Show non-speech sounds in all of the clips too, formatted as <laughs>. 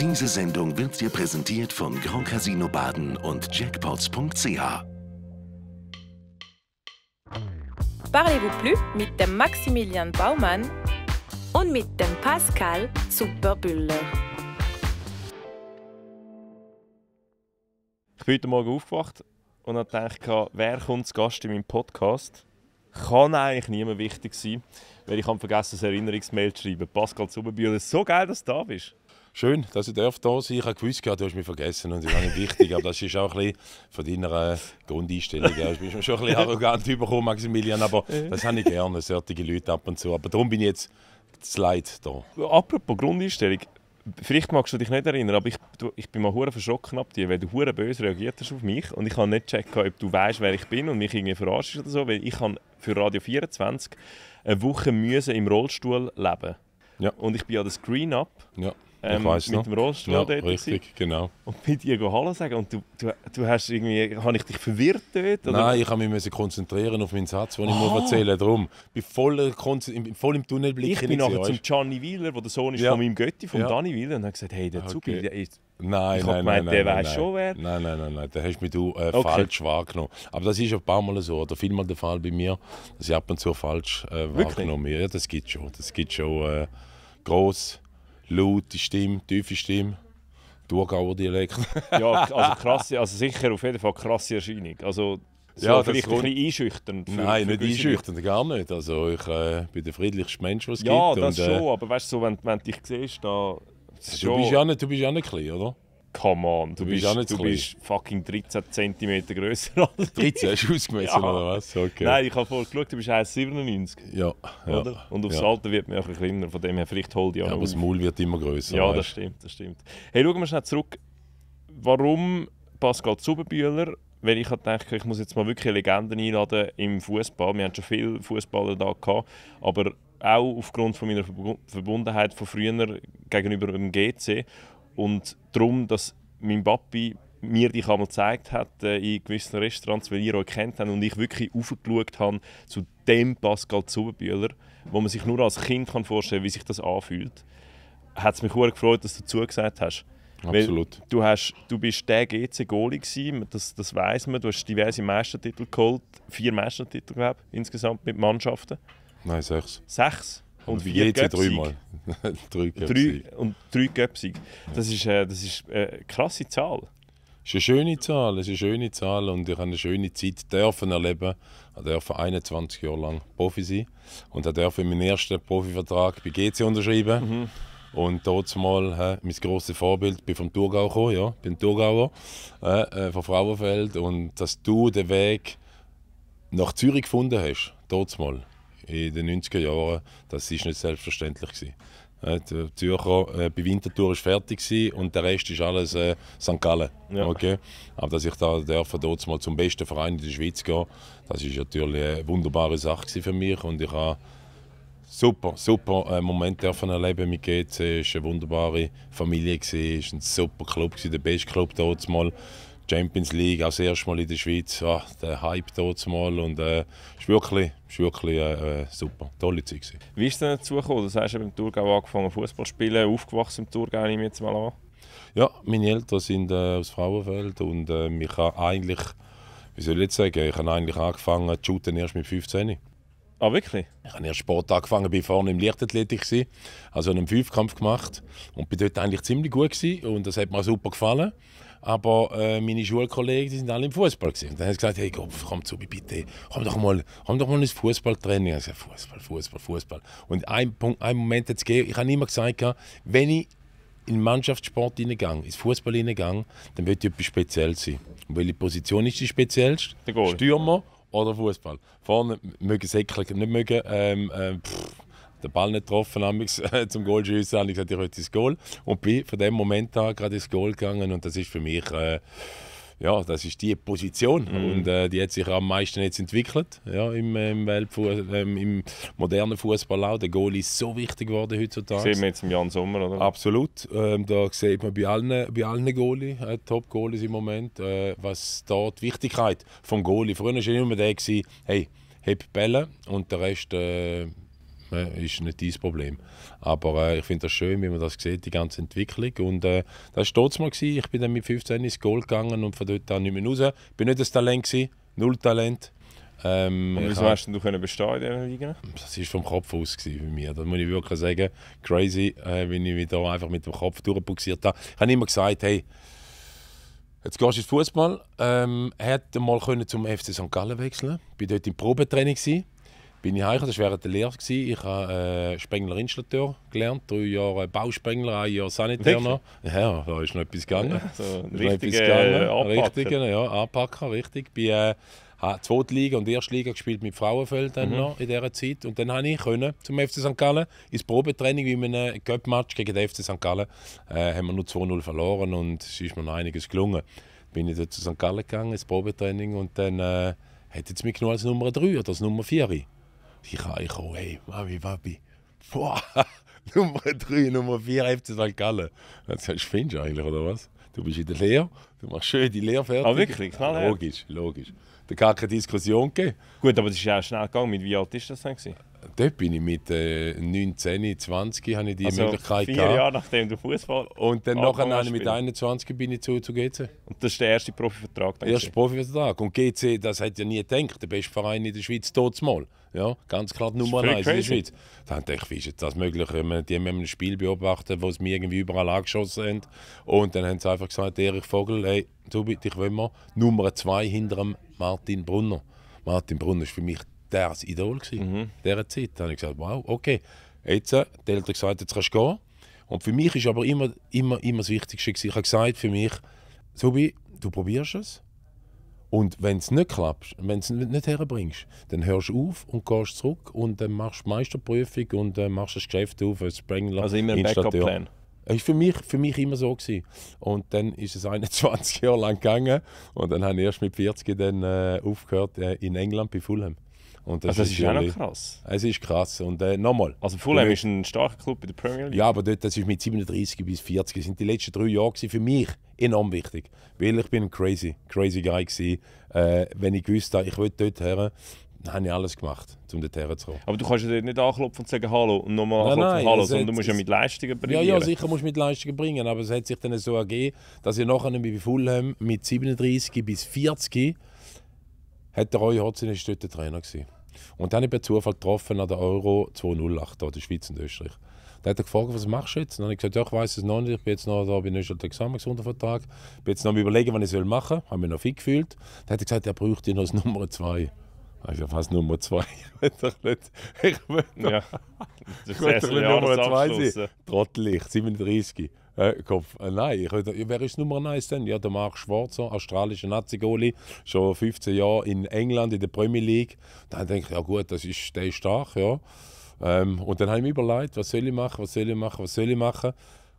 Diese Sendung wird dir präsentiert von Grand Casino Baden und Jackpots.ch. Parlez-vous plus mit dem Maximilian Baumann und mit dem Pascal Superbüller. Ich bin heute Morgen aufgewacht und habe gedacht, wer kommt zu Gast in meinem Podcast? kann eigentlich niemand wichtig sein, weil ich habe vergessen, ein Erinnerungsmail zu schreiben. Pascal Zuberbühler, so geil, dass du da bist. Schön, dass ich darf da sein darf. Ich habe gewusst, du hast mich vergessen und das war nicht wichtig. aber das ist auch ein bisschen von deiner äh, Grundeinstellung. Ja. Ich bin schon ein bisschen arrogant überkommen, Maximilian, aber das habe ich gerne, solche Leute ab und zu. Aber darum bin ich jetzt zu Leid da. Apropos Grundeinstellung, vielleicht magst du dich nicht erinnern, aber ich, du, ich bin mal hure verschrocken ab dir, weil du hure böse reagiert hast auf mich und ich habe nicht checken, ob du weißt, wer ich bin und mich irgendwie verarschst oder so, weil ich habe für Radio 24 eine Woche müssen im Rollstuhl leben. Ja. Und ich bin ja das Green up. Ja ähm, mit noch. dem Rollstuhl ja, dort richtig, war. genau. Und mit dir Hallo sagen und du, du, du hast irgendwie, habe ich dich verwirrt dort? Oder? Nein, ich habe mich konzentrieren auf meinen Satz, den ich muss erzählen drum. Ich voll, voll im Tunnelblick. Ich bin nachher zum Gianni Wieler, der der Sohn ist ja. von meinem Götti, von ja. Dani Wieler, und habe gesagt, hey, der ah, okay. Zubi, der ist... Nein, ich nein, gemeint, nein, der nein, nein. schon wer. Nein, nein, nein, nein, da hast mich du äh, okay. falsch wahrgenommen. Aber das ist ein paar Mal so, oder vielmal der Fall bei mir, dass ich ab und zu falsch äh, wahrgenommen habe. Ja, das gibt schon, das gibt schon äh, gross laute Stimme, tiefe Stimme. Thurgauer Dialekt. <laughs> ja, also <laughs> krasse, also sicher auf jeden Fall krasse Erscheinung. Also so ja, vielleicht kommt... ein bisschen einschüchternd. Für, Nein, für nicht einschüchternd, gar nicht. Also ich äh, bin der friedlichste Mensch, was es ja, gibt. Ja, das und, äh, schon, aber weißt du, so, wenn, wenn du dich siehst, da... Du, schon... bist ja nicht, du bist ja nicht klein, oder? Come on, du, du bist, bist, <laughs> du bist fucking 13 cm grösser als 13 hast du ausgemessen, ja. oder was? Okay. Nein, ich habe vorhin geschaut, du bist 1,97. Ja, ja. Oder? Und aufs ja. Alter wird man auch ein kleiner, von dem her vielleicht hol die ja, Aber auf. das Maul wird immer grösser. Ja, weißt? das stimmt, das stimmt. Hey, schauen wir schnell zurück. Warum Pascal Zubenbühler? Weil ich dachte, ich muss jetzt mal wirklich Legenden einladen im Fußball. Wir hatten schon viele Fußballer da gehabt, aber auch aufgrund von meiner Verbundenheit von früher gegenüber dem GC. Und darum, dass mein Papi mir dich einmal gezeigt hat äh, in gewissen Restaurants, weil ihr euch kennt habt und ich wirklich aufgeschaut habe zu dem Pascal Zuberbühler, wo man sich nur als Kind kann vorstellen kann, wie sich das anfühlt, hat es mich sehr gefreut, dass du zugesagt hast. Absolut. du, hast, du bist der GC goli das, das weiß man. Du hast diverse Meistertitel geholt, vier Meistertitel glaube insgesamt mit Mannschaften. Nein, sechs. Sechs? Und wie jetzt dreimal. drei <laughs> drei und drei Göpsig. Das ist, äh, das ist eine äh, krasse Zahl. Es ist eine schöne Zahl, es ist eine schöne Zahl und ich habe eine schöne Zeit dürfen erleben. Ich durfte 21 Jahre lang Profi sein und ich durfte meinen ersten Profivertrag bei GC unterschreiben. Mhm. Und dort mal äh, mein grosses Vorbild, ich bin vom Thurgau gekommen, ja, bin Thurgauer, äh, äh, von Frauenfeld und dass du den Weg nach Zürich gefunden hast, dort mal in den 90er Jahren, das ist nicht selbstverständlich. Gewesen. Die Zürcher äh, bei Winterthur ist fertig und der Rest ist alles äh, St. Gallen. Ja. Okay? Aber dass ich da dürfen, dort mal zum besten Verein in der Schweiz gehen, das ist natürlich eine wunderbare Sache für mich und ich habe super, super äh, Moment dürfen erleben mit GC. Es war eine wunderbare Familie, es war ein super Club, der beste Club dort mal. Champions League, auch das erste Mal in der Schweiz, ah, der Hype dort mal und äh, ist wirklich, ist wirklich äh, äh, super, tolle Zeit gewesen. Wie ist es denn dazu gekommen? Du hast eben im Thurgau angefangen Fußball zu spielen, aufgewachsen im Thurgau, nehme ich jetzt mal an. Ja, meine Eltern sind äh, aus Frauenfeld und äh, ich habe eigentlich, wie soll ich jetzt sagen, ich habe eigentlich angefangen zu shooten erst mit 15. Ah, wirklich? Ich habe erst Sport angefangen, bin vorne im Leichtathletik, gewesen, also einen Fünfkampf gemacht und bin dort eigentlich ziemlich gut gewesen, und das hat mir super gefallen aber äh, meine Schulkollegen die sind alle im Fußball gesehen. Dann haben sie gesagt, hey Kopf, komm zu mir bitte, komm doch mal, komm doch mal ins Fußballtraining. Ich gesagt, Fußball, Fußball, Fußball. Und ein Punkt, einen Moment hat es gegeben, ich habe immer gesagt, wenn ich in Mannschaftssport hineingegangen, ins Fußball hineingehe, dann wird ich etwas speziell sein. Und welche Position ist die speziellste? Der Stürmer oder Fußball. Vorne mögen Säckler nicht mögen. Ähm, äh, den Ball nicht getroffen habe, <laughs> äh, zum Goal schiessen, habe ich gesagt, ich möchte das Goal. Und bin von dem Moment an gerade ins Goal gegangen und das ist für mich... Äh, ja, das ist die Position mhm. und äh, die hat sich am meisten jetzt entwickelt ja, im, im, äh, im modernen Fußball auch. Der Goal ist so wichtig geworden heutzutage. Sehen wir jetzt im Jan Sommer, oder? Absolut. Ähm, da sieht man bei allen, bei allen Goalie, äh, top Goalies im Moment, äh, was da die Wichtigkeit vom Goalie. Früher war immer der, gewesen, hey, heb Bälle und der Rest äh, Ne, ist nicht dein Problem. Aber äh, ich finde das schön, wie man das sieht, die ganze Entwicklung. Und äh, das war mal. Gewesen. Ich bin dann mit 15 ins Gold gegangen und von dort an nicht mehr raus. Ich war nicht ein Talent, gewesen, null Talent. Ähm, und wieso hast du denn bestehen in dieser Liga? Das war vom Kopf aus bei mir. Das muss ich wirklich sagen. Crazy, äh, wie ich mich einfach mit dem Kopf durchboxiert habe. Ich habe immer gesagt, hey, Jetzt gehst du ins Fußball. Ähm, hätte mal zum FC St. Gallen wechseln. Ich war dort im Probetraining. Gewesen bin ich heimgekommen, das war während der Lehre. Gewesen. Ich habe äh, Spengler-Installateur gelernt, drei Jahre äh, Bauspengler, ein Jahr Sanitär noch. Ja, da ist noch etwas gegangen. Ja, so ein äh, Richtig, ja, Anpacker, richtig. Bin, äh, habe zweite Liga und erste Liga gespielt mit Frauenfeld dann mhm. noch in dieser Zeit. Und dann habe ich können zum FC St. Gallen ins Probetraining, wie in einem äh, Cup-Match gegen den FC St. Gallen, äh, haben wir nur 2-0 verloren und es ist mir noch einiges gelungen. Bin ich dort zu St. Gallen gegangen, ins Probetraining und dann äh, hat es mich genommen als Nummer 3 oder als Nummer 4. Ich kann hey, Mami, Papi. Boah, <laughs> Nummer 3, Nummer 4, FC St. Gallen. Das findest du eigentlich, oder was? Du bist in der Lehre, du machst schön die Lehre fertig. Ah, wirklich? ja, logisch, logisch. Da kann keine Diskussion geben. Gut, aber das ist ja auch schnell gegangen. Mit wie alt war das denn? Dort bin ich mit äh, 19, 20 hatte ich die also Möglichkeit. vier gehabt. Jahre nachdem du Fußball Und dann nachher mit 21 bin ich zu, zu GC. Und das ist der erste Profivertrag? Der erste Profivertrag. Und GC, das hat ja nie gedacht, der beste Verein in der Schweiz, tot mal. Ja, ganz klar die Nummer 1 in der Schweiz. Dann dachte ich, wie ist das möglich? Wenn wir die ein Spiel beobachtet, wo sie mir irgendwie überall angeschossen haben. Und dann haben sie einfach gesagt, Erich Vogel, hey, du bitte, ich will mal Nummer 2 hinter Martin Brunner. Martin Brunner war für mich das Idol gewesen, mhm. in dieser Zeit. Dann habe ich gesagt, wow, okay. Jetzt, äh, der Eltern gesagt, jetzt kannst du gehen. Und für mich ist aber immer, immer, immer das Wichtigste gewesen. Ich habe gesagt, für mich, Tobi, du probierst es und wenn es nicht klappt, wenn es nicht herbringst, dann hörst du auf und gehst zurück und dann machst du Meisterprüfung und äh, machst das Geschäft auf als Sprengler. Also immer ein Backup-Plan. Das äh, war für mich, für mich immer so. Gewesen. Und dann ist es 21 <laughs> Jahre lang gegangen und dann habe ich erst mit 40 dann, äh, aufgehört äh, in England bei Fulham. Und das, also das ist, ist auch noch krass. Es ist krass. Und äh, nochmal. Also Fulham ist ein starker Club in der Premier League. Ja, aber dort, das ist mit 37 bis 40 Das sind die letzten drei Jahre für mich enorm wichtig. Weil ich bin ein crazy, crazy Guy gewesen. Äh, wenn ich gewusst ich will dort her, dann habe ich alles gemacht, um dort herzukommen. Aber du kannst ja dort nicht anklopfen und sagen Hallo und nochmal anklopfen nein, nein, Hallo, sondern du musst ja mit Leistungen bringen. Ja, ja, sicher musst du mit Leistungen bringen, aber es hat sich dann so ergeben, dass ich nachher bei Fulham mit 37 bis 40 hat der Roy Hodgson dort der Trainer gewesen. Und dann habe ich per Zufall getroffen an der Euro 208, hier in der Schweiz und Österreich. Da hat er gefragt, was machst du jetzt? Dann habe ich gesagt, ja, ich weiß es noch nicht. Ich bin jetzt noch da, bin Österreich Examensuntervertrag. bin jetzt noch am überlegen, was ich machen soll. Habe mich noch fit gefühlt. Dann hat er gesagt, er bräuchte noch als Nummer 2. Also fast Nummer 2. <laughs> ich möchte doch nicht. Ich will, noch, ja. ich doch nicht Nummer 2 sein. Trottelig, 37. Äh, Kopf. Äh, nein, ich, wer ist Nummer 1 denn? Ja, der Marc Schwarzer, australischer nazi goli schon 15 Jahre in England in der Premier League. Dann denke ich, ja gut, das ist, der ist stark, ja. Ähm, und dann habe ich mir überlegt, was soll ich machen, was soll ich machen, was soll ich machen.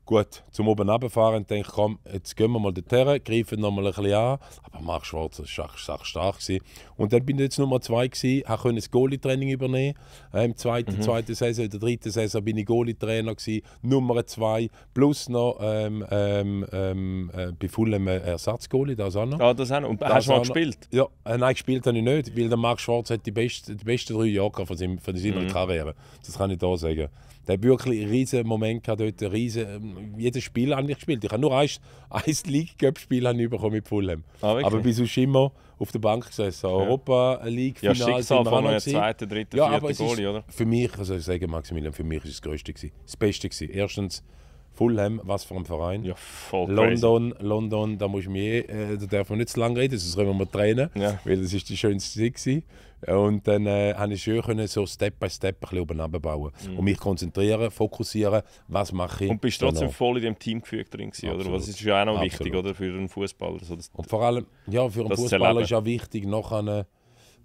Gut, zum oben runterfahren und denke komm, jetzt gehen wir mal dorthin, greifen noch mal ein bisschen an. Aber Marc Schwarz war stark, stark. Und dann bin ich jetzt Nummer zwei, gewesen, habe das Goalie-Training übernehmen äh, Im zweiten, mhm. zweiten Saison, in der dritten Saison bin ich Goalie-Trainer, Nummer zwei, plus noch ähm, ähm, ähm, äh, bei Fulham Ersatzgoalie, das auch noch. Ja, ah, das auch noch. Und das hast du mal gespielt? Ja, äh, nein, gespielt habe ich nicht, weil der Marc Schwarz hat die, best, die besten drei Jahre von, seinem, von seiner mhm. Karriere. Das kann ich da sagen. Der hat wirklich einen riesen Moment gehabt, dort einen riesen, ähm, jedes Spiel eigentlich gespielt. Ich habe nur ein, ein League Cup Spiel bekommen mit Fulham. Ah, aber bis sonst immer auf der Bank gesessen. Ja. Europa League Finale. Ja, Schicksal von einem zweiten, dritten, ja, vierten Goalie, oder? Für mich, also ich sage Maximilian, für mich ist es das Größte das Beste gewesen. Erstens Fulham, was für ein Verein. Ja, voll London, crazy. London, da muss ich mir, äh, da darf man nicht zu lange reden, sonst können wir trainen, ja. weil das ist die schönste Zeit Und dann äh, ich schön können, so Step by Step ein bisschen oben bauen mhm. und mich konzentrieren, fokussieren, was mache ich. Und bist trotzdem danach. voll in dem Teamgefüge drin gewesen, oder? Was ist ja auch noch Absolut. wichtig, oder, für einen Fußballer? Also und vor allem, ja, für einen Fußballer ist ja wichtig, nachher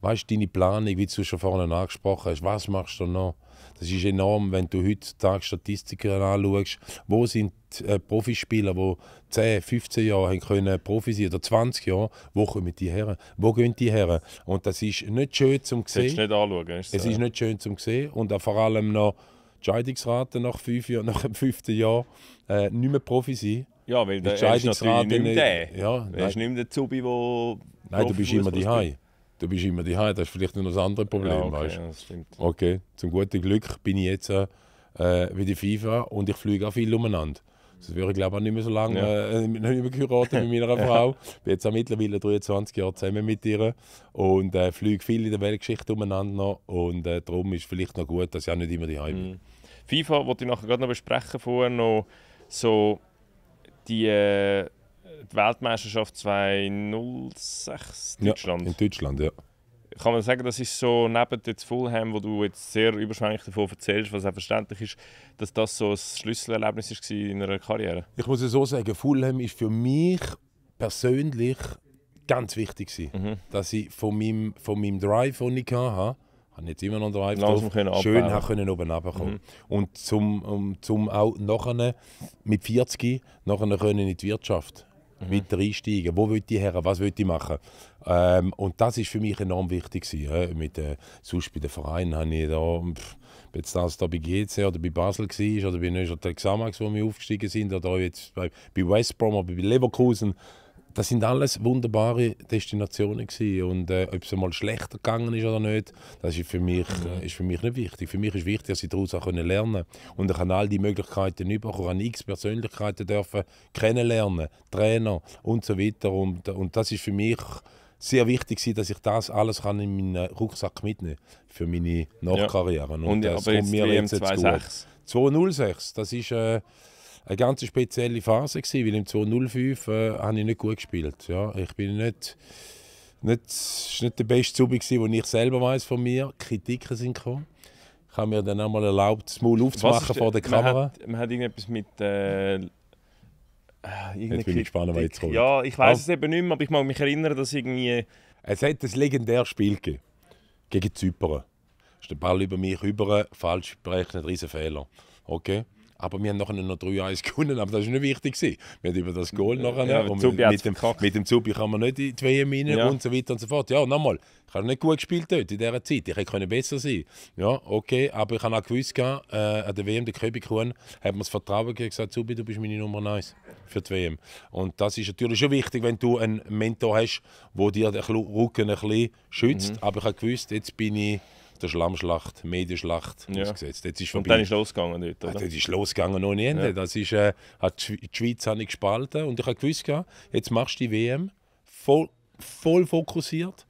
weißt du, deine Planung, wie du schon vorhin angesprochen hast, was machst du noch? Das ist enorm, wenn du heutzutage Statistiken anschaust. Wo sind äh, Profispieler, die 10, 15 Jahre haben können Profi sein oder 20 Jahre, wo kommen die her? Wo gehen die her? Und das ist nicht schön zum sehen. Du Nicht anschauen, ist es so. ist nicht schön zum sehen und auch vor allem noch die Scheidungsrate nach, fünf Jahren, <laughs> nach dem fünften Jahr äh, nicht mehr Profi sein. Ja, weil der ist natürlich nicht mehr der. Ja, er ist nicht mehr der Zubi, der Nein, du bist immer die Hause du bist immer die Das ist vielleicht noch ein anderes Problem. Ja, okay, weißt? Ja, das stimmt. Okay, zum guten Glück bin ich jetzt äh, bei der FIFA und ich fliege auch viel umeinander. Das wäre, glaube ich, auch nicht mehr so lange ja. äh, nicht mehr mit meiner <laughs> Frau. Ich bin jetzt auch mittlerweile 23 Jahre zusammen mit ihr und äh, fliege viel in der Weltgeschichte umeinander. Und äh, darum ist es vielleicht noch gut, dass ich auch nicht immer die bin. Mhm. FIFA wollte ich nachher gerade noch besprechen, vorher noch so die. Äh die Weltmeisterschaft 2006 Deutschland. Ja, in Deutschland, ja. Kann man sagen, das ist so neben jetzt Fulham, wo du jetzt sehr überschwänglich davon erzählst, was auch verständlich ist, dass das so ein Schlüsselerlebnis war in einer Karriere? Ich muss es so sagen, Fulham ist für mich persönlich ganz wichtig gewesen, mhm. dass ich von meinem, von meinem Drive, den ich hatte, habe jetzt immer noch einen Drive drauf, können schön haben können oben runterkommen. Mhm. Und zum, um, zum auch nachher mit 40 nachher können in die Wirtschaft mhm. weiter einsteigen. Wo will ich her? Was will ich machen? Ähm, und das ist für mich enorm wichtig. Gewesen, mit, äh, sonst bei den Vereinen habe ich da, pff, jetzt das da bei GC oder bei Basel war oder bei Neuchâtel Xamax, wo wir aufgestiegen sind, oder jetzt bei, bei West Brom oder bei Leverkusen, das sind alles wunderbare Destinationen gewesen. und äh, ob es mal schlechter gegangen ist oder nicht, das ist für mich, äh, mhm. ist für mich nicht wichtig. Für mich ist wichtig, dass ich daraus auch können lernen und ich habe all die Möglichkeiten ich an x Persönlichkeiten dürfen kennenlernen, Trainer und so weiter und, und das ist für mich sehr wichtig sein, dass ich das alles in meinen Rucksack mitnehmen kann für meine Nachkarriere. Ja. Und, und das kommt mir jetzt, jetzt gut. 206, das ist äh, eine ganz spezielle Phase, gewesen, weil im 2005 äh, habe ich nicht gut gespielt. Ja. Ich bin nicht, nicht, nicht der beste Zubi, den ich selber weiß von mir. Kritiken sind gekommen. Ich habe mir dann einmal erlaubt, das Maul aufzumachen vor der Kamera. Man hat, man hat irgendetwas mit... Äh, äh Jetzt bin ich gespannt, was jetzt kommt. Ja, ich weiß ah. es eben nicht mehr, aber ich mag mich erinnern, dass irgendwie... Es hat ein legendäres Spiel gegeben. Gegen Zypern. Ist der Ball über mich rüber, falsch berechnet, riesen Fehler. Okay? Aber wir haben nachher noch 3-1 <laughs> gewonnen, aber das war nicht wichtig. Wir haben über das Goal nachher. Ja, und mit, mit, dem, mit dem Zubi kann man nicht in die WM rein ja. und so weiter und so fort. Ja, nochmal, ich habe nicht gut gespielt dort in dieser Zeit. Ich hätte besser sein Ja, okay, aber ich habe auch gewusst, äh, an der WM, der Köbikuhn, hat mir das Vertrauen gegeben, gesagt, Zubi, du bist meine Nummer 1 für die WM. Und das ist natürlich schon wichtig, wenn du einen Mentor hast, der dir den Rücken ein bisschen schützt. Mhm. Aber ich habe gewusst, jetzt bin ich der Schlammschlacht, Medienschlacht ja. Jetzt ist vorbei. Und dann ist losgegangen dort, ah, oder? Ja, das ist losgegangen noch nie. Ja. Das ist, äh, hat die Schweiz hat gespalten und ich habe gewusst, jetzt machst du die WM voll, voll fokussiert.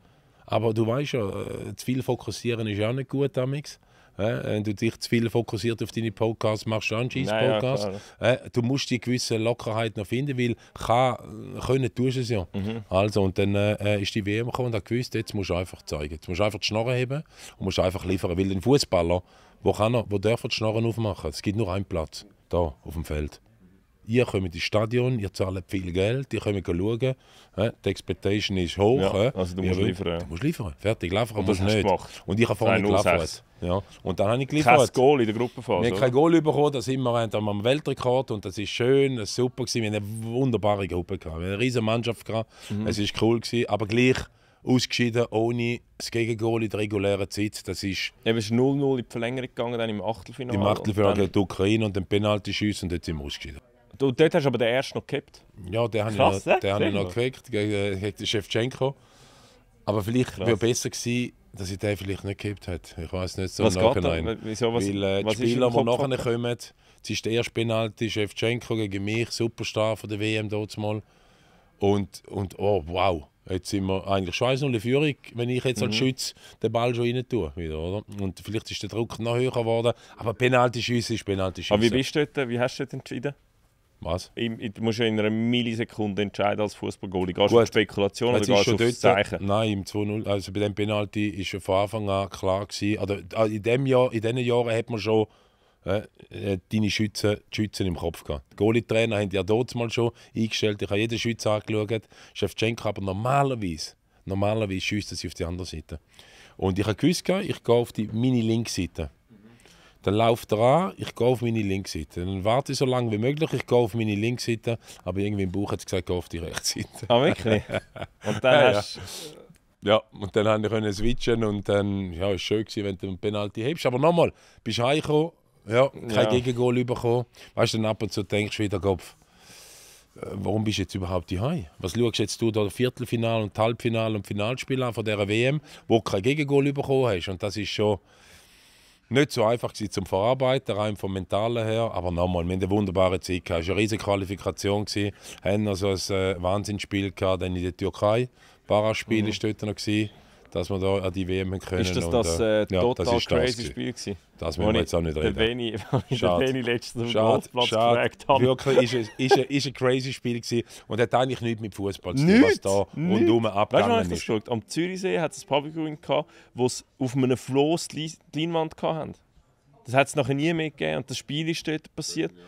Aber du weißt ja, äh, zu viel fokussieren ist ja auch nicht gut damals. Äh, wenn du dich zu viel fokussiert auf deine Podcasts machst, du einen Scheiß-Podcast. Ja, du musst die gewisse Lockerheit noch finden, weil kann, können du es ja. Mhm. Also, und dann äh, ist die WM gekommen und hat gewusst, jetzt musst du einfach zeigen. Jetzt musst du einfach die Schnorren heben und musst einfach liefern. Weil ein Fußballer, wo, kann er, wo darf er die Schnorren aufmachen? Es gibt nur einen Platz, da auf dem Feld ihr kommt ins Stadion, ihr zahlt viel Geld, ihr kommt schauen, die Expectation ist hoch. Ja, also du musst will, liefern. Du musst liefern, fertig, liefern aber nicht. Gemacht. Und ich habe vorher nicht geliefert. Ja. Und dann habe ich geliefert. Kein Goal in der Gruppenphase? Wir haben kein Goal bekommen, das immer haben wir am Weltrekord und das ist schön, das ist super gewesen. Wir haben eine wunderbare Gruppe, gehabt. wir haben eine riesige Mannschaft, gehabt. Mhm. es ist cool gewesen, aber gleich ausgeschieden ohne das Gegengoal in der regulären Zeit. Das ist Eben, es ist 0-0 in die Verlängerung gegangen, dann im Achtelfinale. Im Achtelfinale gegen die Ukraine und den Penalty schießen und jetzt sind wir ausgeschieden. Und dort hast du aber den ersten noch gekippt. Ja, den habe ich noch, den eh? habe ich noch gekriegt gegen, gegen äh, Shevchenko. Aber vielleicht wäre besser gewesen, dass ich den vielleicht nicht gekippt hätte. Ich weiß nicht so was im Nachhinein. Wieso, was, Weil äh, was die Spieler, die nachher kommen, das ist der erste Penalty, Shevchenko gegen mich, Superstar von der WM mal. Und, und oh, wow. Jetzt sind wir eigentlich schon 1 in Führung, wenn ich jetzt als mhm. Schütz den Ball schon rein tue. Wieder, oder? Und vielleicht ist der Druck noch höher geworden. Aber Penalty schießen ist Penalty schießen. Aber wie bist du dort, wie hast du dort entschieden? Was? Im, du musst ja in einer Millisekunde entscheiden als Fußballgoalie. Gehst du auf Spekulation Jetzt oder gehst du auf Zeichen? Nein, im 2-0. Also bei dem Penalty war schon von Anfang an klar gewesen. Also ah, in, dem Jahr, in diesen Jahren hat man schon äh, äh deine Schützen, die Schützen im Kopf gehabt. Die Goalie-Trainer haben ja dort mal schon eingestellt. Ich habe jeden Schütze angeschaut. Chef Shevchenko aber normalerweise, normalerweise schießt er sie auf die andere Seite. Und ich habe gewusst, ich gehe auf die meine linke Seite. Dann lauf er an, ich gehe auf meine Linksseite. Dann warte ich so lange wie möglich, ich gehe auf meine Linksseite, aber irgendwie im Bauch hat es gesagt, geh auf die Rechtsseite. Ah, wirklich? <laughs> Und dann ja, hast ja, und dann haben wir switchen und dann ja, es schön gewesen, wenn du einen Penalty hebst. Aber nochmal, bist du heimgekommen, ja, kein ja. Gegengoal bekommen. Weißt du, dann ab und zu denkst du wieder, Kopf, äh, warum bist du jetzt überhaupt die Hai? Was schaust du jetzt du da Viertelfinal und Halbfinal und Finalspiel an von dieser WM, wo du kein Gegengoal bekommen hast? Und das ist schon nicht so einfach gewesen zum Verarbeiten, rein vom Mentalen her. Aber nochmal, wir haben eine wunderbare Zeit. Gehabt. Es war eine riesige Qualifikation. Wir hatten also ein äh, Wahnsinnsspiel gehabt, dann in der Türkei. Paraspiel mhm. war dort noch. Gewesen dass wir da an die WM können. Ist das und, das äh, äh ja, total das crazy das Spiel gewesen? Das müssen wir jetzt auch nicht reden. Der Beni, der Beni letztens am Golfplatz gefragt haben. Wirklich, ist, ist, ist, ein crazy Spiel gewesen und hat eigentlich nichts mit Fußball zu tun, was da rundherum abgegangen weißt, ist. Weißt du, Am Zürichsee hat es ein Public Viewing gehabt, wo es auf einem Floß die Leinwand hatten. Das hat es nachher nie mehr gegeben und das Spiel ist dort passiert. Ja.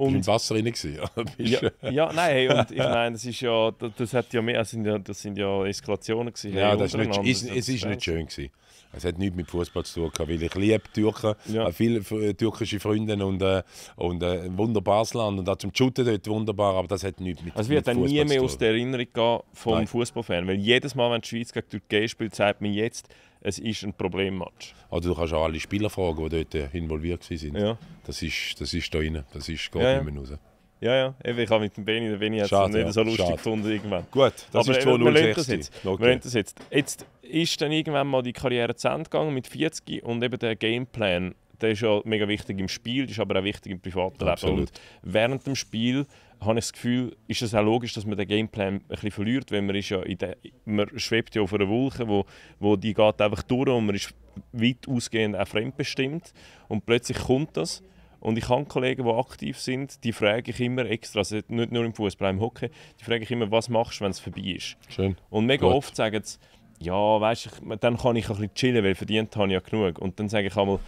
Und Im Wasser rein gewesen, ja. <laughs> ja, ja, nein, hey, und ich meine, das ist ja, das hat ja mehr, das sind ja, das sind ja Eskalationen gewesen. Ja, hey, das ist nicht, ist, es ist nicht schön gewesen. Es hat nichts mit Fußball zu tun gehabt, weil ich liebe Türken, ja. Äh, viele äh, türkische Freunde und, äh, und äh, ein wunderbares Land und auch zum Shooten dort wunderbar, aber das hat nichts mit also, Fußball zu tun. Es wird dann nie mehr aus der Erinnerung gehen vom Fußballfan, weil jedes Mal, wenn die Schweiz gegen die Türkei spielt, zeigt man jetzt, es ist ein Problemmatch. Also du kannst auch alle Spieler fragen, die dort äh, involviert waren. Ja. Das, ist, das ist da drin, das ist, geht ja, nicht mehr raus. Ja, ja, ich habe mit dem Benny, der Benny hat es nicht ja. so lustig Schade. gefunden irgendwann. Gut, das Aber ist schon wir lernen das jetzt. Okay. Jetzt ist dann irgendwann mal die Karriere zu Ende gegangen mit 40 und eben der Gameplan der ist ja mega wichtig im Spiel, ist aber auch wichtig im privaten Leben. Und während dem Spiel habe ich das Gefühl, ist es auch logisch, dass man den Gameplan ein bisschen verliert, weil man, ist ja in der, man schwebt ja auf einer Wolke, wo, wo die geht einfach durch und man ist weit ausgehend auch fremdbestimmt. Und plötzlich kommt das. Und ich habe Kollegen, die aktiv sind, die frage ich immer extra, also nicht nur im Fußball, im Hockey, die frage ich immer, was machst du, wenn es vorbei ist. Schön. Und mega Gut. oft sagen sie, ja, weißt, du, dann kann ich ein bisschen chillen, weil verdient habe ich ja genug. Und dann sage ich einmal,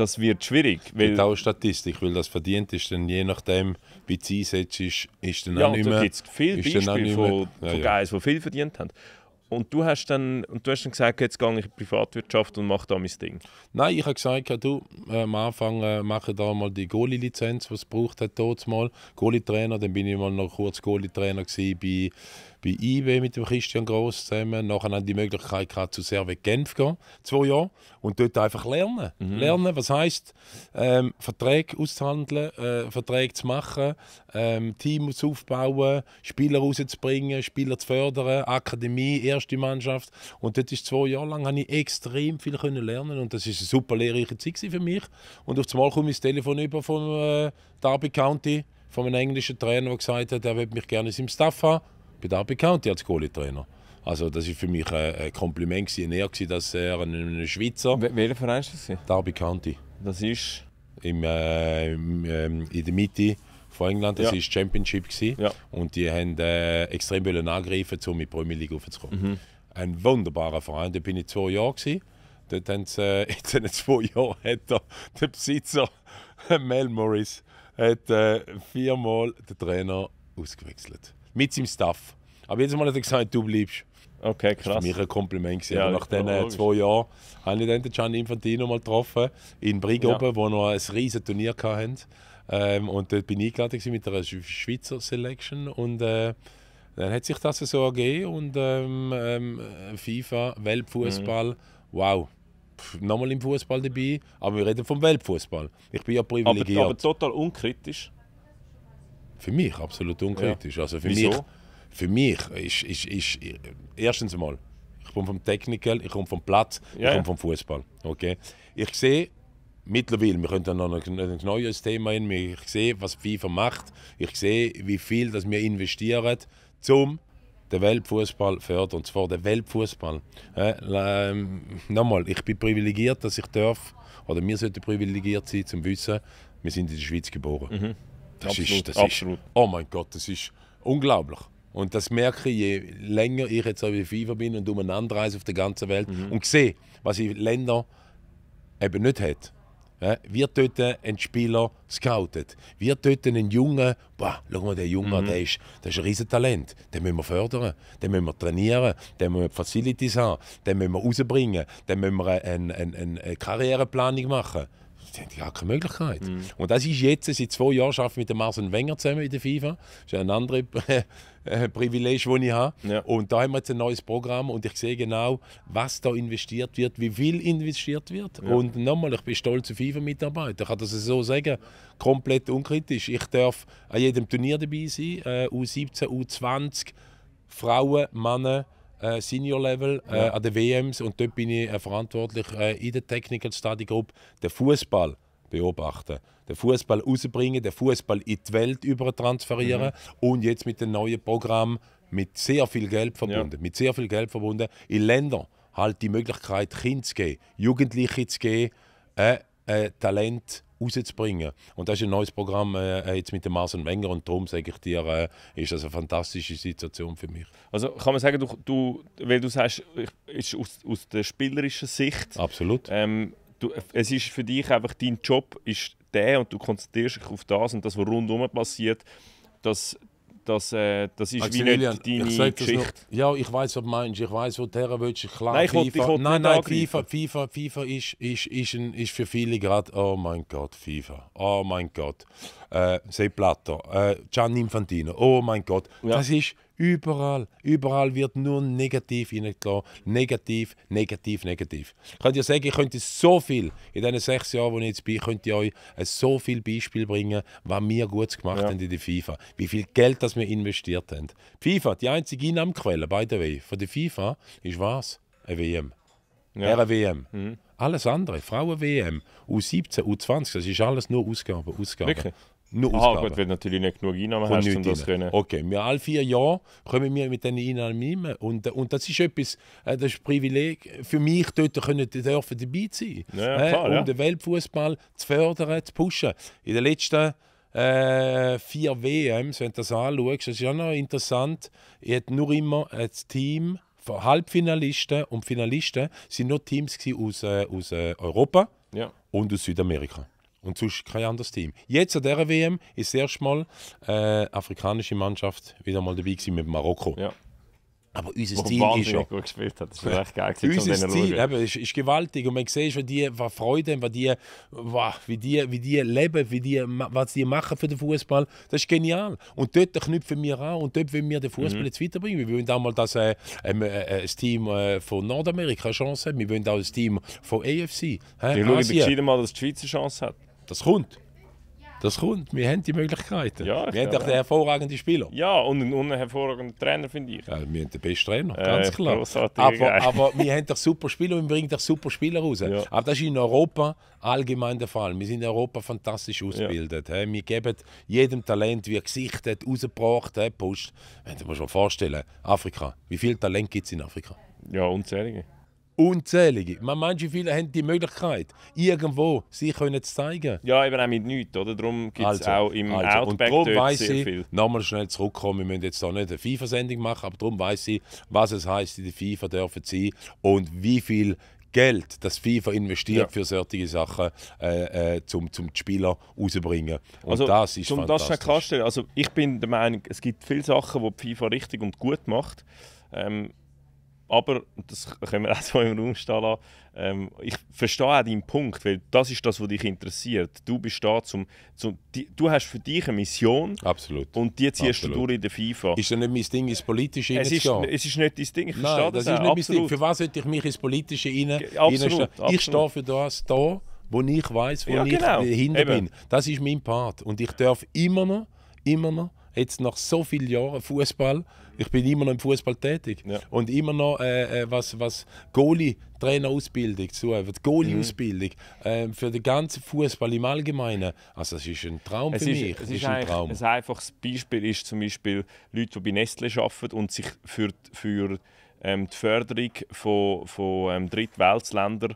das wird schwierig. Weil auch Statistik, weil das verdient ist, dann je nachdem, wie du einsetzt, ist, ist dann ja, auch nicht mehr... Ja, da gibt es viele Beispiele von, von ja, Guys, die viel verdient haben. Und du hast dann, und du hast dann gesagt, jetzt gehe ich in die Privatwirtschaft und mache da mein Ding. Nein, ich habe gesagt, ja, du, äh, am Anfang äh, mache da mal die Goalie-Lizenz, die es braucht hat, dort mal. Goalie-Trainer, dann bin ich mal noch kurz Goalie-Trainer bei bei IW mit dem Christian Gross zusammen. Nachher haben die Möglichkeit gehabt, zu Serve Genf gehen, zwei Jahre, und dort einfach lernen. Mhm. Lernen, was heisst, ähm, Verträge auszuhandeln, äh, Verträge zu machen, ähm, Team aufzubauen, Spieler rauszubringen, Spieler zu fördern, Akademie, erste Mannschaft. Und dort ist zwei Jahre lang ich extrem viel können lernen und das war eine super lehrreiche Zeit für mich. Und auf einmal kam ich das Telefon über vom äh, Derby County, von einem englischen Trainer, der gesagt hat, er würde mich gerne in seinem Staff haben bei Derby County als Goalie-Trainer. Also das war für mich ein Kompliment, gewesen, ein Ehr, dass er ein Schweizer... welcher Verein ist das? Derby County. Das ist? Im, äh, ähm, in der Mitte von England, das war ja. Championship. Gewesen. Ja. Und die haben äh, extrem wollen angreifen, um in die Premier League aufzukommen. Mhm. Ein wunderbarer Verein, da war ich zwei Jahre. Gewesen. Dort haben sie, äh, jetzt <laughs> in zwei Jahren hat der, der Besitzer, <laughs> Mel Morris, hat, äh, viermal den Trainer ausgewechselt mit seinem Staff. Aber jedes Mal hat er gesagt, du bleibst. Okay, krass. Das war für mich ein Kompliment. Ja, nach diesen logisch. zwei Jahren habe ich dann den Gianni Infantino mal getroffen, in Brig ja. wo wir ein riesiges Turnier hatten. Ähm, und dort bin ich eingeladen mit einer Schweizer Selection. Und äh, dann hat sich das so ergeben. Und ähm, ähm, FIFA, Weltfußball, mhm. wow nochmal im Fußball dabei, aber wir reden vom Weltfußball. Ich bin ja privilegiert. Aber, aber total unkritisch. Für mich absolut unkritisch. Ja. Also für Wieso? mich, für mich ist, ist, ist, erstens mal, ich komme vom Technical, ich komme vom Platz, ja. ich komme vom Fußball. Okay? Ich sehe mittlerweile, wir können da noch ein, neues Thema in mir, ich sehe, was FIFA macht, ich sehe, wie viel das wir investieren, um den Weltfußball zu fördern, und zwar den Weltfußball. Äh, nochmal, ich bin privilegiert, dass ich darf, oder wir sollten privilegiert sein, zum Wissen, wir sind in der Schweiz geboren. Mhm. Das absolut, ist, das absolut. Ist, oh mein Gott, das ist unglaublich. Und das merke ich, je länger ich jetzt auch wie FIFA bin und umeinander reise auf der ganzen Welt mhm. und sehe, was in Länder eben nicht hat. Ja, wird dort ein Spieler scoutet? Wird dort ein Junge, boah, schau mal, der Junge, mhm. der, ist, der ist ein Riesentalent. Den müssen wir fördern, den müssen wir trainieren, den müssen wir Facilities haben, den müssen wir rausbringen, den müssen wir eine, eine, eine Karriereplanung machen die haben keine Möglichkeit. Mhm. Und das ist jetzt, seit zwei Jahren arbeite ich mit dem Marcel Wenger zusammen in der FIFA. Das ist ein anderes <laughs> äh, äh, Privileg, das ich habe. Ja. Und da haben wir jetzt ein neues Programm und ich sehe genau, was da investiert wird, wie viel investiert wird. Ja. Und nochmal, ich bin stolz auf FIFA-Mitarbeiter. Ich kann das so sagen, komplett unkritisch. Ich darf an jedem Turnier dabei sein, U17, äh, U20, Frauen, Männer, äh, Senior Level äh, an den WMs und dort bin ich äh, verantwortlich äh, in der Technical Study Group den Fußball beobachten, den Fußball rausbringen, den Fußball in die Welt übertransferieren mhm. und jetzt mit dem neuen Programm mit sehr viel Geld verbunden, ja. mit sehr viel Geld verbunden in Länder halt die Möglichkeit Kinder zu geben, Jugendliche zu geben, äh, Talent zu rauszubringen. Und das ist ein neues Programm äh, jetzt mit dem Marcel Wenger und darum sage ich dir, äh, ist das eine fantastische Situation für mich. Also kann man sagen, du, du weil du sagst, ist aus, aus der spielerischen Sicht. Absolut. Ähm, du, es ist für dich einfach dein Job ist der und du konzentrierst dich auf das und das, was rundherum passiert, dass das, äh, das ist wie nicht deine Geschichte. ja, ich weiß, was du meinst. Ich weiß, wo du willst. Klar, nein, ich FIFA, wollte, ich wollte nein, nein, FIFA, FIFA, FIFA ist, ist, ist, ein, ist für viele gerade, oh mein Gott, FIFA, oh mein Gott. Äh, Sepp Blatter, äh, Gianni Infantino, oh mein Gott. Ja. Das ist Überall, überall wird nur negativ hineingelassen. Negativ, negativ, negativ. Ich kann dir sagen, ich könnte so viel, in diesen sechs Jahren, wo ich jetzt bin, könnte ich euch äh, so viel Beispiel bringen, was wir gut gemacht ja. haben in der FIFA. Wie viel Geld das wir investiert haben. Die FIFA, die einzige Einnahmequelle, by the way, von der FIFA ist was? Eine WM. Ja. WM. Mhm. Alles andere, Frauen-WM, U17, U20, das ist alles nur Ausgaben. Ausgaben. Wirklich? nur Ausgaben. Ah, gut, wenn du natürlich nicht genug Einnahmen Kommt hast, um das können. Okay, wir alle vier Jahre kommen wir mit diesen Einnahmen rein. Und, äh, und das ist etwas, äh, das ist ein Privileg für mich, dort können, dürfen dabei sein ja, äh, klar, um ja. den Weltfußball zu fördern, zu pushen. In den letzten äh, vier WMs, wenn du das anschaust, das ist ja noch interessant, ich hatte nur immer ein Team von Halbfinalisten und Finalisten, sind nur Teams aus, äh, aus äh, Europa ja. und aus Südamerika und sonst kein anderes Team. Jetzt an dieser WM ist das erste Mal äh, afrikanische Mannschaft wieder mal dabei gewesen mit Marokko. Ja. Aber unser Wo Ziel ist ja... gut gespielt hat, das ist echt geil. unser um Ziel eben, ist, ist, gewaltig und man sieht, was die was Freude haben, wie die, wie die, wie die leben, wie die, was die machen für den Fußball. Das ist genial. Und dort knüpfen wir an und dort wollen wir den Fußball mhm. jetzt weiterbringen. Wir wollen auch mal, dass äh, ein ähm, äh, äh, Team äh, von Nordamerika eine Chance hat. Wir wollen auch ein Team von AFC. Hä? Wir schauen mal, dass die Schweiz eine Chance hat. Das kommt. Das kommt. Wir haben die Möglichkeiten. Ja, wir haben auch ja. hervorragende Spieler. Ja, und einen, und einen hervorragenden Trainer, finde ich. Ja, wir haben den besten Trainer, äh, ganz äh, klar. Aber, aber, <laughs> wir haben doch super Spieler und wir bringen doch super Spieler raus. Ja. Aber das ist in Europa allgemein der Fall. Wir sind in Europa fantastisch ausgebildet. Ja. Wir geben jedem Talent, wie er gesichtet, rausgebracht, Post. Wenn du dir mal vorstellen, Afrika. Wie viel Talent gibt es in Afrika? Ja, unzählige. Unzählige. Man, manche viele haben die Möglichkeit, irgendwo sich können zu zeigen. Ja, eben auch mit nichts, oder? Darum gibt es also, auch im also, Outback und darum weiss sehr ich, viel. Nochmal schnell zurückkommen, wir müssen jetzt hier nicht eine FIFA-Sendung machen, aber darum weiß ich, was es heisst, in der FIFA dürfen sein und wie viel Geld, das FIFA investiert ja. für solche Sachen, äh, äh, zum, zum die Spieler rauszubringen. Und also, das ist um fantastisch. das klarstellen, also ich bin der Meinung, es gibt viele Sachen, die die FIFA richtig und gut macht. Ähm, aber, das können wir <laughs> auch so im Raum stehen lassen, ähm, ich verstehe auch deinen Punkt, weil das ist das, was dich interessiert. Du bist da zum, zum die, du hast für dich eine Mission. Absolut. Und die ziehst absolut. du durch in der FIFA. Ist ja nicht mein Ding, ins Politische es ist, es ist nicht dein Ding, ich verstehe Nein, das, das ist nicht mein Ding. Für was sollte ich mich ins Politische rein, absolut, Ich stehe für das da, wo ich weiß, wo ja, ich genau. dahinter bin. Das ist mein Part. Und ich darf immer noch, immer noch jetzt nach so vielen Jahren Fußball, ich bin immer noch im Fußball tätig ja. und immer noch äh, äh was, was Goalie Trainerausbildung zu haben, äh, mhm. Goalie-Ausbildung mhm. äh, für den ganzen Fußball im Allgemeinen. Also es ist ein Traum es für ist, mich. Es, es ist, ein Traum. Ein einfaches Beispiel ist zum Beispiel Leute, die bei Nestle arbeiten und sich für, für ähm, die Förderung von, von ähm, Drittweltländern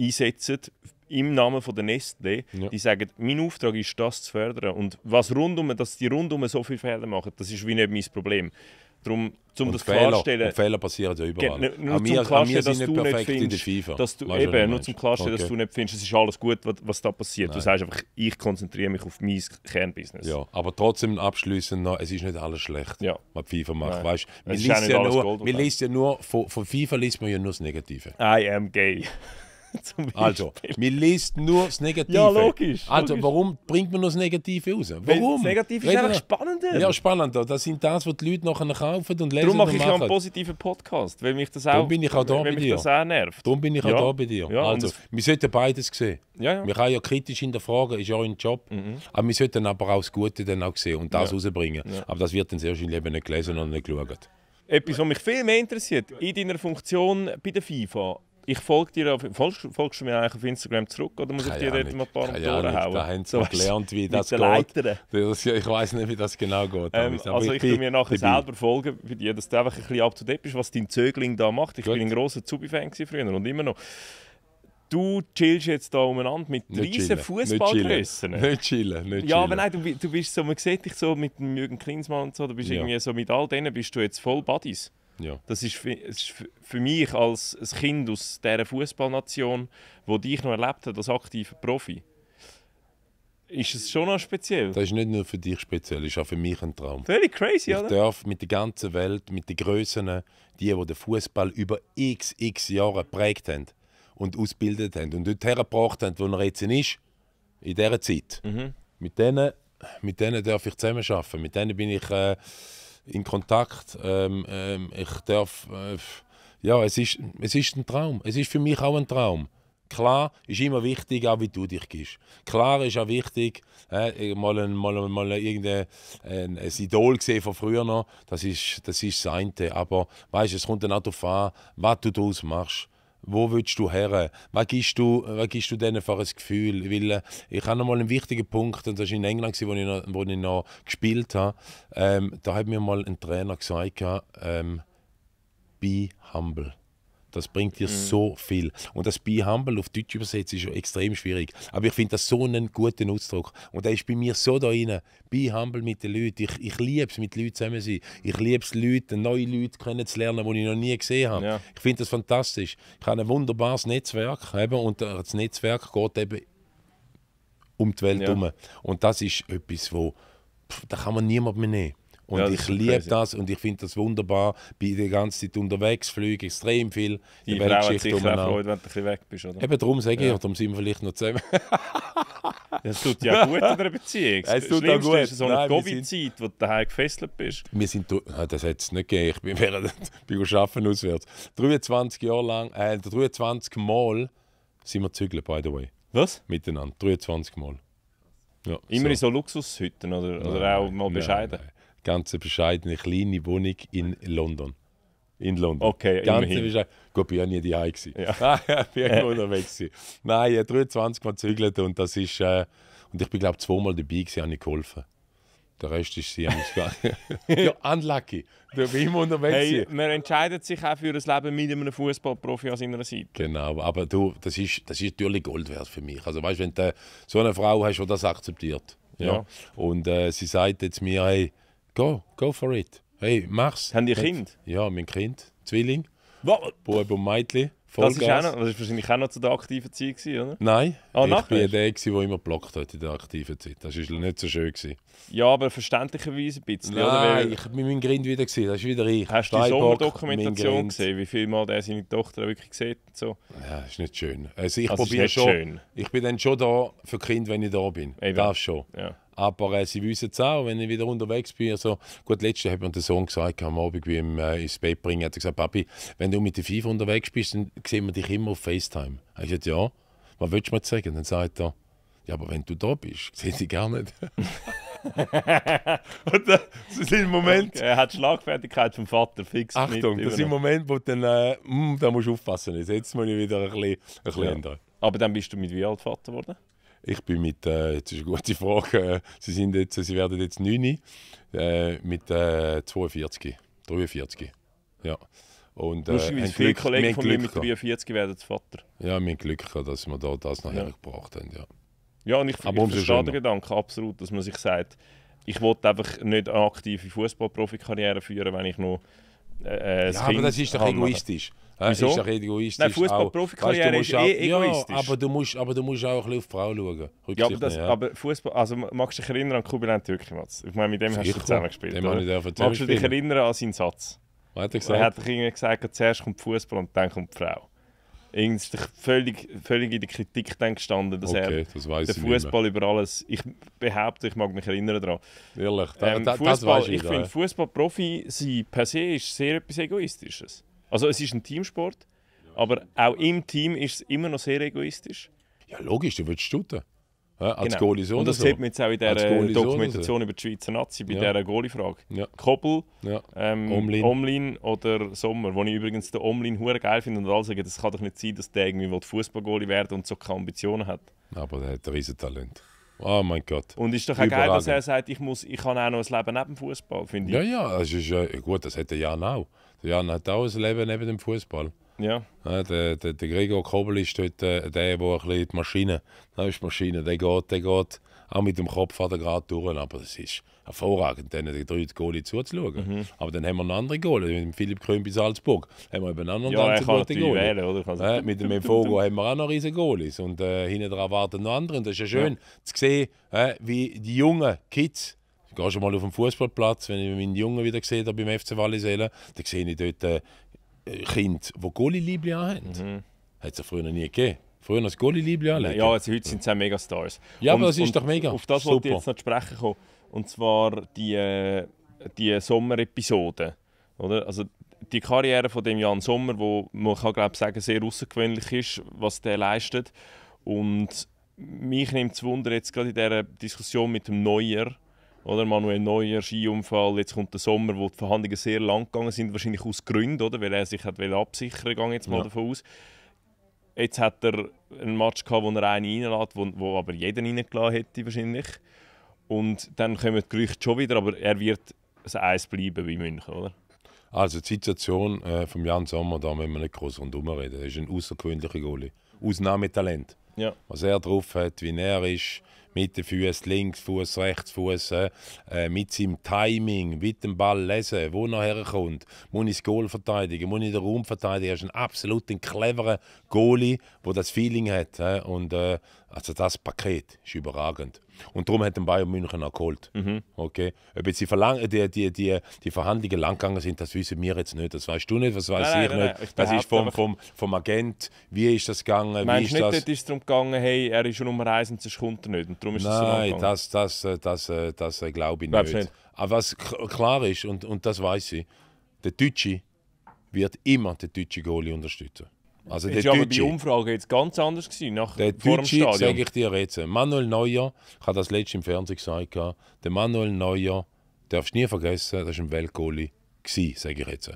einsetzen im Namen von der Nestle, ja. die sagen, mein Auftrag ist, das zu fördern. Und was rundum, dass die rundum so viele Fehler machen, das ist wie nicht mein Problem. Darum, um und das Fehler, klarstellen. Und Fehler passieren ja überall. Ge nur, nur an mir, zum dass du nicht findest, dass du, weißt, eben, nur zum klarstellen, okay. dass du nicht findest, es ist alles gut, was, was da passiert. Nein. Du sagst einfach, ich konzentriere mich auf mein Kernbusiness. Ja, aber trotzdem abschließend noch, es ist nicht alles schlecht, ja. was FIFA macht. Nein. Weißt, man liest ja, nur, man liest ja nur, von, von FIFA liest man ja nur das Negative. I am gay. <laughs> also, wir lesen nur das Negative. Ja, logisch. Also, logisch. warum bringt man nur das Negative raus? Warum? Das Negative ist einfach spannender. Ja, spannender. Das sind das, was die Leute nachher kaufen und lesen. Darum mache ich ja einen positiven Podcast, weil mich das auch, Darum bin ich auch da bei dir. Das auch nervt. Darum bin ich ja. auch da bei dir. Ja, also, wir sollten beides sehen. Ja, ja. Wir können ja kritisch hinterfragen, ist ja ein Job. Mhm. Aber wir sollten aber auch das Gute dann auch sehen und das ja. rausbringen. Aber das wird dann sehr wahrscheinlich eben nicht gelesen und nicht geschaut. Etwas, was mich viel mehr interessiert, in deiner Funktion bei der FIFA, ich folge dir auf, folgst, folgst du mir eigentlich auf Instagram zurück oder muss ich dir dort mal ein paar Tore hauen? Da haben sie so, gelernt, wie das geht. Das, ich weiß nicht, wie das genau geht. Ähm, also ich will mir nachher dabei. selber folgen, bei dir, dass du einfach ein bisschen up to date bist, was dein Zögling da macht. Ich Gut. bin ein großer Zubi-Fan früher und immer noch. Du chillst jetzt hier umeinander mit nicht riesen Fußballgrössen. Nicht, ne? nicht chillen, nicht Ja, aber nein, du, du bist so, man sieht dich so mit dem Jürgen Klinsmann und so, du bist ja. irgendwie so mit all denen bist du jetzt voll Buddies. Ja. Das ist für, ist für, mich als Kind aus dieser Fußballnation, wo die ich noch erlebt habe als aktiver Profi, ist es schon noch speziell. Das ist nicht nur für dich speziell, das ist auch für mich ein Traum. Völlig crazy, ich oder? Ich darf mit der ganzen Welt, mit den Grössen, die, die den Fußball über x, x Jahre geprägt haben und ausgebildet haben und dort hergebracht haben, wo er jetzt ist, in dieser Zeit. Mhm. Mit, denen, mit denen darf ich zusammenarbeiten. Mit denen bin ich. Äh, in Kontakt. Ähm, ähm, ich darf. Äh, ja, es ist, es ist ein Traum. Es ist für mich auch ein Traum. Klar ist immer wichtig, auch wie du dich gibst. Klar ist auch wichtig, äh, mal, ein, mal, mal irgendein ein, ein Idol gesehen von früher noch, das ist das ist Seinte. Aber weißt, es kommt dann auch darauf an, was du daraus machst wo willst du her? Was gibst du, was gibst du denen für ein Gefühl? Weil äh, ich habe noch mal einen wichtigen Punkt, und das war in England, wo ich noch, wo ich noch gespielt habe. Ähm, da hat mir mal ein Trainer gesagt, ähm, be humble. Das bringt dir mhm. so viel. Und das Be Humble auf Deutsch übersetzt ist extrem schwierig. Aber ich finde das so einen guten Ausdruck. Und der ist bei mir so da rein. Be Humble mit den Leuten. Ich, ich liebe es, mit Leuten zusammen zu sein. Ich liebe es, Leute, neue Leute kennenzulernen, die ich noch nie gesehen habe. Ja. Ich finde das fantastisch. Ich habe ein wunderbares Netzwerk. Eben, und das Netzwerk geht eben um die Welt ja. herum. Und das ist etwas, wo pff, da kann man niemandem nehmen. Und ja, ich liebe das und ich finde das wunderbar. Bin die ganze Zeit unterwegs, fliege extrem viel. Die Frau hat sicher auch Freude, wenn du ein weg bist, oder? Eben darum sage ja. ich, darum sind wir vielleicht noch zusammen. <laughs> das tut ja gut in einer Beziehung. <laughs> Es tut auch gut. ist so eine Covid-Zeit, wo du daheim gefesselt bist. Wir sind, das hat es nicht gegeben. Ich bin, <laughs> während, bin arbeiten auswärts. 23 Jahre lang, äh, 23 Mal sind wir zügeln, by the way. Was? Miteinander, 23 Mal. Ja, Immer so. in so Luxushütten oder, oder nein, auch mal bescheiden? Nein, ganz bescheidene kleine Wohnung in London. In London. Okay, ganz immerhin. Gut, bin ja nie die Hause. <laughs> Ah, ja. bin ja unterwegs. <laughs> Gewesen. Nein, ich habe 23 Mal gezügelt und das ist. Äh, und ich bin, glaube ich, zweimal dabei, gewesen, habe ich geholfen. Der Rest ist sie <laughs> Ja, unlucky. Da bin immer unterwegs. Hey, man entscheidet sich auch für ein Leben mit einem Fußballprofi an seiner Seite. Genau, aber du, das ist, das ist natürlich Gold wert für mich. Also weißt, wenn du so eine Frau hast, die das akzeptiert. Ja. ja. Und äh, sie sagt jetzt mir, hey, go, go for it. Hey, mach's. Haben die ein Kind? Ja, mein Kind, Zwilling, Wa- Bub und Mädchen, Das Vollgas. ist, noch, das ist wahrscheinlich auch noch zu der aktiven Zeit, gewesen, oder? Nein, Ah, ich war der, der immer geblockt hat in der aktiven Zeit. Das war nicht so schön. Gewesen. Ja, aber verständlicherweise ein bisschen. oder? Weil- Nein, ich bin mein Grind wieder gesehen. Das ist wieder ich. Hast du die Sommerdokumentation gesehen, wie viel Mal der seine Tochter wirklich sieht? und So. Ja, ist nicht schön. Also ich Also ist probiere nicht schon. schön. Ich bin dann schon da für Kind, wenn ich da bin. Eben. Das schon. Ja. Aber äh, sie wissen es auch, wenn ich wieder unterwegs bin. Also, gut, letztes hat mir der Sohn gesagt, am Abend, wie ich äh, ins Bett bringen, hat er gesagt, Papi, wenn du mit der FIFA unterwegs bist, dann sehen wir dich immer auf FaceTime. Ich habe gesagt, ja, was willst du mir sagen? Dann sagt er, ja, aber wenn du da bist, <laughs> sehe ich gar nicht. <laughs> und äh, das sind Moment. Er hat Schlagfertigkeit vom Vater fix. Achtung, das sind Momente, wo dann, äh, mh, mm, da musst du aufpassen. Jetzt muss ich wieder ein bisschen, ein bisschen ja. ändern. Aber dann bist du mit wie alt Vater geworden? Ich bin mit, äh, jetzt ist eine gute Frage, äh, sie, sind jetzt, sie werden jetzt 9, äh, mit äh, 42, 43. Ja. Und, äh, Lustigerweise viele Kollegen von mir mit 43 werden Vater. Ja, mein Glück dass wir da das nachher ja. gebracht haben. Ja, ja und ich, Aber ich, ich verstehe den Gedanken absolut, dass man sich sagt, ich wollte einfach nicht eine aktive Fußballprofikarriere führen, wenn ich noch äh, äh, ja, aber das ist doch egoistisch. Das äh, ist doch egoistisch. Nein, Fußball-Profikarriere ist eh egoistisch. Ja, aber, du musst, aber du musst auch ein bisschen auf die Frau schauen. Ja, aber, das, ja. aber Fußball, also magst du dich erinnern an Kubilan Türkimatz? Ich meine, mit dem Sicher. hast du zusammen gespielt. Dem ich magst du dich erinnern an seinen Satz? Was hat er gesagt? Er hat gesagt, zuerst kommt Fußball und dann kommt die Frau. Irgendwie völlig, völlig in der Kritik dann gestanden, dass okay, er das den Fußball über alles. Ich behaupte, ich mag mich erinnern daran. Ehrlich, da, ähm, da, Fußball, das ich, ich finde, Fußballprofi sein per se ist sehr etwas Egoistisches. Also es ist ein Teamsport, aber auch im Team ist es immer noch sehr egoistisch. Ja, logisch, du willst stutten als genau. Goalie so Und das sieht man jetzt auch in der Dokumentation so. über die Schweizer Nazi, bei ja. dieser Goalie-Frage. Ja. Koppel, ja. ähm, Omlin. Omlin. oder Sommer, wo ich übrigens den Omlin hure geil finde und alle sagen, das kann doch nicht sein, dass der irgendwie Fußballgoalie werden und so keine Ambitionen hat. Aber der hat ein riesen Talent. Oh mein Gott. Und ist doch auch geil, dass er sagt, ich, muss, ich kann auch noch ein Leben neben dem Fußball, finde ich. Ja, ja, das ist, äh, gut, das hat der Jan auch. Der Jan hat auch ein Leben neben dem Fußball. Ja. ja der, der, der Gregor Kobel ist dort äh, der, der ein die Maschine, das ist die Maschine, der geht, der geht auch mit dem Kopf an der Grad durch, aber es ist hervorragend, den die drei Goalie zuzuschauen. Mhm. Aber dann haben wir einen anderen Goalie, mit Philipp Krön bei Salzburg, haben wir eben einen anderen ja, ganz guten Goalie. Wählen, oder? Also ja, mit dem Fogo haben wir auch noch riesige Goalies und äh, hinten dran warten noch andere. Und das ist ja schön ja. zu sehen, äh, wie die jungen Kids ich gehe schon mal auf den Fußballplatz, wenn ich meinen Jungen wieder sehe, da beim FC Wallisellen, dann sehe ich dort äh, Kinder, die Goalie-Liebli anhaben. Mhm. Hat es ja früher nie gegeben. Früher noch das Goalie-Liebli anlegen. Ja, also heute sind es ja Megastars. Ja, aber und, das ist doch mega. Auf das wollte ich jetzt noch zu sprechen kommen. Und zwar die, äh, die Sommerepisode. Oder? Also die Karriere von dem Jan Sommer, wo man kann, glaub, sagen sehr außergewöhnlich ist, was der leistet. Und mich nimmt es Wunder jetzt gerade in dieser Diskussion mit dem Neuer, oder Manuel Neuer, Skiunfall, jetzt kommt der Sommer, wo die Verhandlungen sehr lang gegangen sind, wahrscheinlich aus Gründen, oder? weil er sich hat absichern wollte, jetzt mal ja. davon aus. Jetzt hat er einen Match gehabt, wo er einen reinlässt, wo, wo aber jeden reingelassen hätte wahrscheinlich. Und dann kommen die Gerüchte schon wieder, aber er wird ein Eis bleiben bei München, oder? Also die Situation äh, von Jan Sommer, da müssen wir nicht groß rundherum reden. Er ist ein außergewöhnlicher Goalie. Ausnahmetalent. Ja. Was er drauf hat, wie er ist, mit den Füßen links, Fuß rechts, Fuß äh, äh, mit seinem Timing, mit dem Ball lesen, wo er herkommt, muss ich das Goal verteidigen, muss ich den Raum verteidigen. Er ist ein absolut cleverer Goalie, der das Feeling hat. Äh, und, äh, also das Paket ist überragend. Und darum hat den Bayern München auch geholt. Mhm. Okay? Ob jetzt die, die, die, die, die Verhandlungen langgegangen sind, das wissen wir jetzt nicht. Das weißt du nicht, das weiß nein, ich nein, nicht. Nein, ich das ist vom, vom, vom Agent, wie ist das gegangen? Meinst wie ist nicht, das? ist es darum gegangen, hey, er ist schon um 1 und sonst kommt er nicht. Und darum ist Nein, das so das, das, äh, das, äh, das, das äh, glaube ich nicht. nicht. Aber was klar ist, und, und das weiß ich, der Deutsche wird immer den deutschen Goalie unterstützen. Also ist der ja Deutsche, aber bei Umfragen jetzt ganz anders gewesen, nach, der vor Deutsche, dem Stadion. sage ich dir jetzt, Manuel Neuer, ich habe das letzte im Fernsehen gesagt, der Manuel Neuer, darfst du nie vergessen, das war ein Weltgoalie, sage ich jetzt.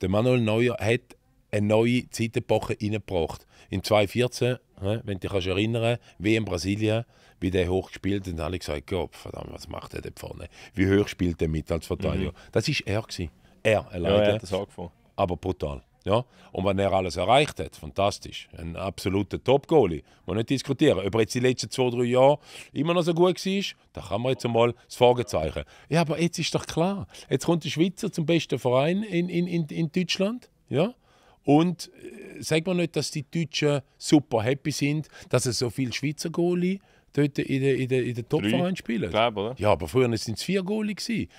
Der Manuel Neuer hat eine neue Zeitepoche reingebracht. In 2014, wenn du dich erinnern wie in Brasilien, wie der hochgespielt gespielt und alle gesagt, Gott, verdammt, was macht der da vorne? Wie hoch spielt der mit als Verteidiger? Mhm. Das war er gewesen. Er alleine. Ja, hat das angefangen. Aber brutal. Ja? Und wenn er alles erreicht hat, fantastisch. Ein absoluter Top-Goalie. Man nicht diskutieren. Ob er jetzt die letzten zwei, drei Jahre immer noch so gut war, da kann man jetzt einmal das Fragezeichen. Ja, aber jetzt ist doch klar. Jetzt kommt der Schweizer zum besten Verein in, in, in, in Deutschland. Ja? Und äh, sagt man nicht, dass die Deutschen super happy sind, dass es so viele Schweizer Goalie dort in der, in der, in der Topverein spielen. Glaub, oder? Ja, aber früher waren es vier Goalie.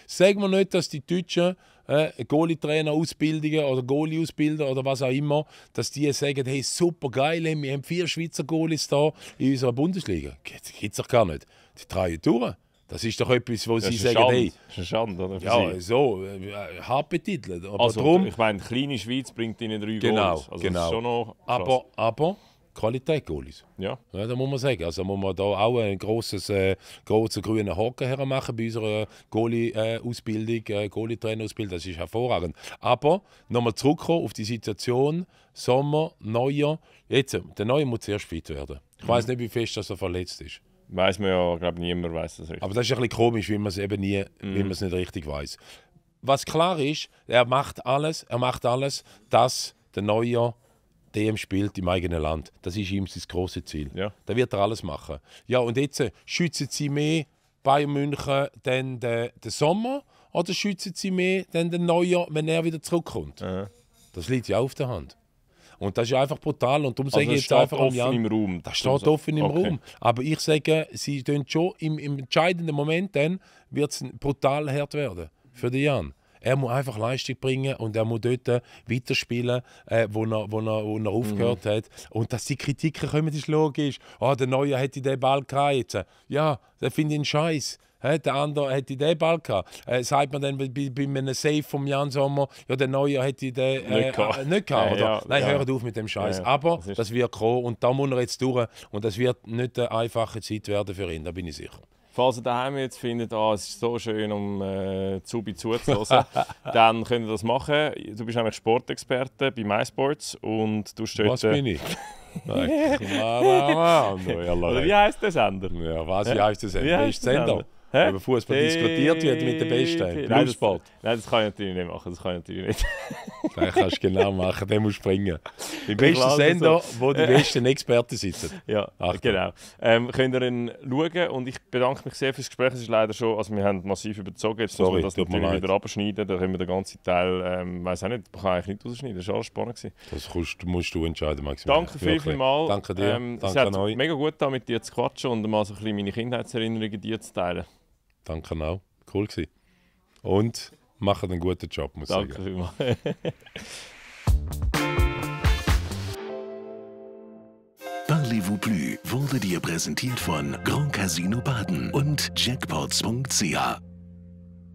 Sagen wir nicht, dass die Deutschen äh, Goalie-Trainer ausbilden oder Goalie ausbilder oder was auch immer, dass die sagen, hey, super geil, wir haben vier Schweizer Goalies da in unserer Bundesliga. Das Gibt es doch gar nicht. Die drei Touren. Das ist doch etwas, wo sie sagen, Schande. hey... Das ist eine Schande, oder? ja, sie. so, äh, hart betitelt. also, drum, ich meine, kleine Schweiz bringt ihnen drei genau, Goals. Also, genau, noch Aber, aber Qualität Goalies. Ja. ja. Das muss man sagen. Also muss man da auch einen grosses, äh, grossen grünen Haken hermachen bei unserer Goalie-Ausbildung, äh, äh, Goalie-Trainer-Ausbildung. Das ist hervorragend. Aber nochmal zurückkommen auf die Situation Sommer, Neuer. Jetzt, der Neue muss zuerst fit werden. Ich mhm. weiß nicht, wie fest dass er verletzt ist. Weiß man ja, glaube niemand weiß das richtig. Aber das ist ein bisschen komisch, wenn man es eben nie, mhm. wenn man es nicht richtig weiß. Was klar ist, er macht alles, er macht alles, dass der Neuer dem spielt im eigenen Land. Das ist ihm sein großes Ziel. Ja. Da wird er alles machen. Ja, und jetzt äh, schützen sie mehr Bayern München dann den, den Sommer oder schützen sie mehr dann den Neuer, wenn er wieder zurückkommt? Mhm. Das liegt ja auf der Hand. Und das ist einfach brutal. Und darum also sage ich jetzt einfach offen Jan, im Raum. Das steht offen im okay. Raum. Aber ich sage, sie tun schon im, im, entscheidenden Moment, dann wird es brutal hart werden für den Jan. Er muss einfach Leistung bringen und er muss dort äh, weiterspielen, äh, wo, er, wo, er, wo er aufgehört mhm. hat. Und dass die Kritiken kommen, ist logisch. Oh, der Neue hätte den Ball gehabt. Ja, das finde ich einen Scheiß der andere hätte den Ball gehabt. Äh, sagt man dann bei, bei einem Safe vom Jan Sommer, ja, der Neue hätte den äh, nicht gehabt. Äh, nicht gehabt oder? Ja, Nein, ja. hört auf mit dem Scheiß. Ja, Aber das, das wird kommen und da muss er jetzt durch. Und das wird nicht eine einfache Zeit werden für ihn, da bin ich sicher. Falls ihr daheim jetzt findet, ah, es ist so schön, um äh, Zubi zuzuhören, dann könnt ihr das machen. Du bist nämlich Sportexperte bei MySports und du stehst Was bin ich? Oder wie heißt der Sender? Ja, was, heißt der Sender? Wie heißt der Sender? Hä? Über Fußball diskutiert wird mit den Besten. Nein das, nein, das kann ich natürlich nicht machen. Das kann ich natürlich nicht. das <laughs> kannst du genau machen, den musst du bringen. <laughs> Im besten Sender, so. wo die <laughs> besten Experten sitzen. Ja, Achtung. genau. Ähm, könnt ihr ihn schauen und ich bedanke mich sehr fürs Gespräch. Es ist leider schon, also wir haben massiv überzogen. Jetzt Sorry, müssen wir das natürlich wieder abschneiden. Da können wir den ganzen Teil, ähm, weiß auch nicht, man kann eigentlich nicht rausschneiden. Das war alles spannend. Das musst, musst du entscheiden, Maxim. Danke vielmals. Danke dir. Ähm, Danke es hat mega gut da mit dir zu quatschen und mal so ein bisschen meine Kindheitserinnerungen dir zu teilen. Danke auch. Cool gewesen. Und machen einen guten Job, muss ich sagen. Danke vielmals. <laughs> Parlez-vous plus wurde dir präsentiert von Grand Casino Baden und Jackpots.ch.